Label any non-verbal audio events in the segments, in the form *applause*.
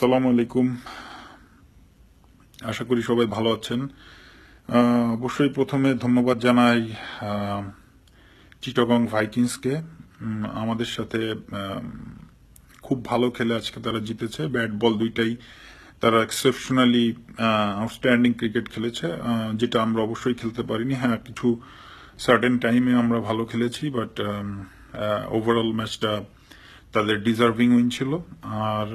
আসসালামু আলাইকুম আশা করি সবাই ভালো আছেন অবশ্যই প্রথমে ধন্যবাদ জানাই চিটগং ভাইকিংসকে আমাদের সাথে খুব ভালো খেলে আজকে তারা জিতেছে ব্যাট বল দুইটাই তারা এক্সেপশনালি আউটস্ট্যান্ডিং ক্রিকেট খেলেছে যেটা আমরা অবশ্যই খেলতে পারিনি হ্যাঁ কিছু সার্টেন টাইমে আমরা ভালো খেলেছি বাট ওভারঅল ম্যাচটা তাদের ডিজার্ভিং উইন ছিল আর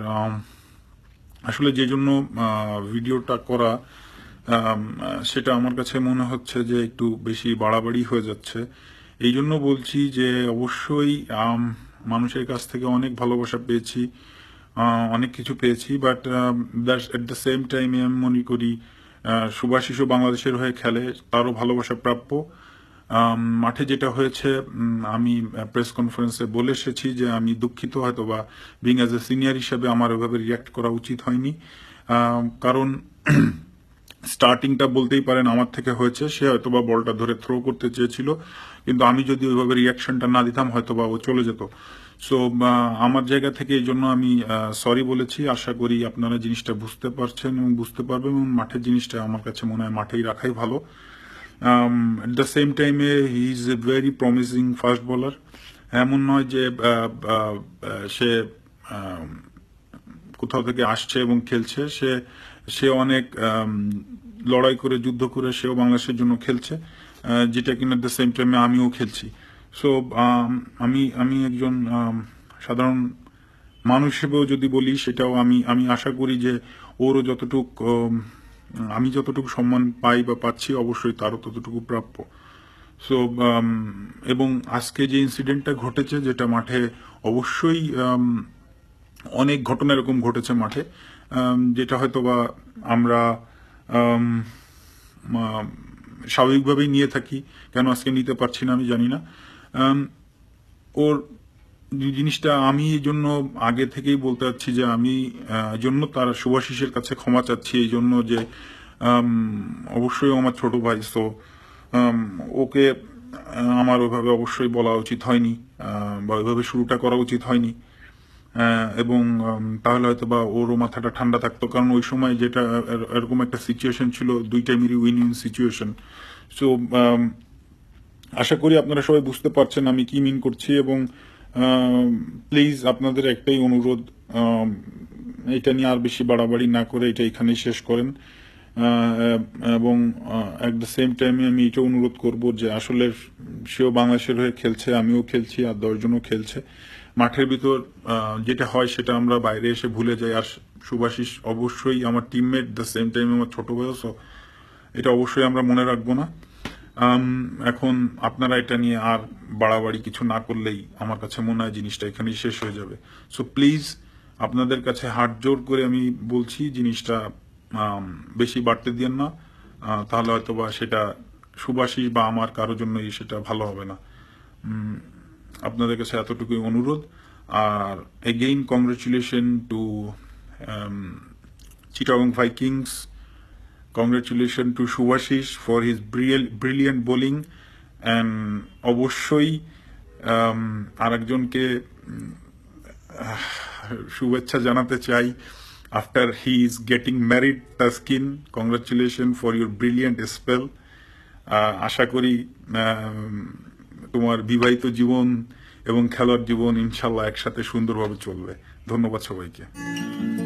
আসলে যে জন্য ভিডিওটা করা সেটা আমার কাছে মনে হচ্ছে যে একটু বেশি বাড়াবাড়ি হয়ে যাচ্ছে এই জন্য বলছি যে অবশ্যই মানুষের কাছ থেকে অনেক ভালোবাসা পেয়েছি অনেক কিছু পেয়েছি বাট এট দ্য সেম টাইমে আমি মনে করি সুভাষিসু বাংলাদেশের হয়ে খেলে তারও ভালোবাসা প্রাপ্য মাঠে যেটা হয়েছে আমি প্রেস কনফারেন্সে বলে এসেছি যে আমি দুঃখিত হয়তো বা বিং অ্যাজ এ সিনিয়র হিসেবে আমার ওইভাবে রিয়াক্ট করা উচিত হয়নি কারণ স্টার্টিংটা *clears throat* বলতেই পারেন আমার থেকে হয়েছে সে হয়তো বা বলটা ধরে থ্রো করতে চেয়েছিল কিন্তু আমি যদি ওইভাবে রিয়াকশনটা না দিতাম হয়তো বা ও চলে যেত সো আমার জায়গা থেকে এই জন্য আমি সরি বলেছি আশা করি আপনারা জিনিসটা বুঝতে পারছেন এবং বুঝতে পারবেন এবং মাঠের জিনিসটা আমার কাছে মনে হয় মাঠেই রাখাই ভালো um, at the same time eh, he is a very promising fast bowler এমন নয় যে সে কোথাও থেকে আসছে এবং খেলছে সে সে অনেক লড়াই করে যুদ্ধ করে সেও বাংলাদেশের জন্য খেলছে যেটা কিনা দ্য সেম টাইমে আমিও খেলছি সো আমি আমি একজন সাধারণ মানুষ হিসেবেও যদি বলি সেটাও আমি আমি আশা করি যে ওরও যতটুক আমি যতটুকু সম্মান পাই বা পাচ্ছি অবশ্যই তারও ততটুকু প্রাপ্য সো এবং আজকে যে ইনসিডেন্টটা ঘটেছে যেটা মাঠে অবশ্যই অনেক ঘটনা এরকম ঘটেছে মাঠে যেটা হয়তো বা আমরা স্বাভাবিকভাবেই নিয়ে থাকি কেন আজকে নিতে পারছি না আমি জানি না ওর জিনিসটা আমি এই জন্য আগে থেকেই বলতে চাচ্ছি যে আমি জন্য তার শুভাশিসের কাছে ক্ষমা চাচ্ছি এই জন্য যে অবশ্যই আমার ছোট ভাই তো ওকে আমার ওইভাবে অবশ্যই বলা উচিত হয়নি বা ওইভাবে শুরুটা করা উচিত হয়নি এবং তাহলে হয়তো বা ওরও মাথাটা ঠান্ডা থাকতো কারণ ওই সময় যেটা এরকম একটা সিচুয়েশন ছিল দুইটাই মিলি উইন উইন সিচুয়েশন সো আশা করি আপনারা সবাই বুঝতে পারছেন আমি কি মিন করছি এবং প্লিজ আপনাদের একটাই অনুরোধ এটা নিয়ে আর বেশি বাড়াবাড়ি না করে এটা এখানেই শেষ করেন এবং অ্যাট দ্য সেম টাইমে আমি এটা অনুরোধ করব যে আসলে সেও বাংলাদেশের হয়ে খেলছে আমিও খেলছি আর দশজনও খেলছে মাঠের ভিতর যেটা হয় সেটা আমরা বাইরে এসে ভুলে যাই আর সুভাষিস অবশ্যই আমার টিমমেট দ্য সেম টাইমে আমার ছোটো বয়সও এটা অবশ্যই আমরা মনে রাখবো না এখন আপনারা এটা নিয়ে আর বাড়াবাড়ি কিছু না করলেই আমার কাছে মনে হয় জিনিসটা এখানেই শেষ হয়ে যাবে সো প্লিজ আপনাদের কাছে হাট জোর করে আমি বলছি জিনিসটা বেশি বাড়তে দিয়েন না তাহলে হয়তো বা সেটা সুবাসিস বা আমার কারো জন্যই সেটা ভালো হবে না আপনাদের কাছে এতটুকুই অনুরোধ আর again congratulation to Chittagong Vikings congratulation to Subhashis for his brilliant bowling and অবশ্যই um, আরেকজনকে শুভেচ্ছা জানাতে চাই after he is getting married Taskin congratulation for your brilliant spell আশা করি um, তোমার বিবাহিত জীবন এবং খেলোয়াড় জীবন ইনশাল্লাহ একসাথে সুন্দরভাবে চলবে ধন্যবাদ সবাইকে